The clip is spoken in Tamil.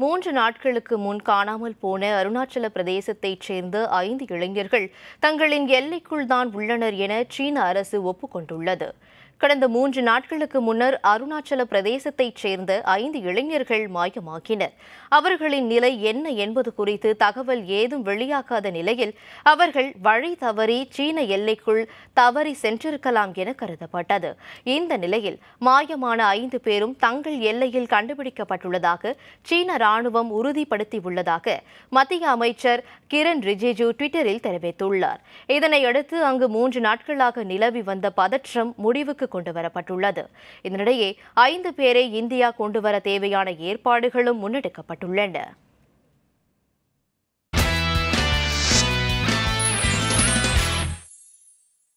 மூன்று நாட்களுக்கு முன் காணாமல் போன அருணாச்சல பிரதேசத்தைச் சேர்ந்த ஐந்து இளைஞர்கள் தங்களின் எல்லைக்குள் தான் உள்ளனர் என சீன அரசு ஒப்புக்கொண்டுள்ளது கடந்த மூன்று நாட்களுக்கு முன்னர் அருணாச்சல பிரதேசத்தைச் சேர்ந்த ஐந்து இளைஞர்கள் மாயமாகினர் அவர்களின் நிலை என்ன என்பது குறித்து தகவல் ஏதும் வெளியாகாத நிலையில் அவர்கள் வழி தவறி சீன எல்லைக்குள் தவறி சென்றிருக்கலாம் என கருதப்பட்டது இந்த நிலையில் மாயமான ஐந்து பேரும் தங்கள் எல்லையில் கண்டுபிடிக்கப்பட்டுள்ளதாக சீன ராணுவம் உறுதிப்படுத்தியுள்ளதாக மத்திய அமைச்சர் கிரண் ரிஜிஜு ட்விட்டரில் தெரிவித்துள்ளார் இதனையடுத்து அங்கு மூன்று நாட்களாக நிலவி வந்த பதற்றம் முடிவுக்கு கொண்டு வரப்பட்டுள்ளது இதனிடையே ஐந்து பேரை இந்தியா கொண்டுவர தேவையான ஏற்பாடுகளும் முன்னெடுக்கப்பட்டுள்ளன